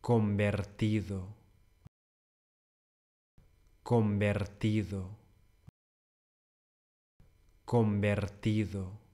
convertido, convertido, convertido.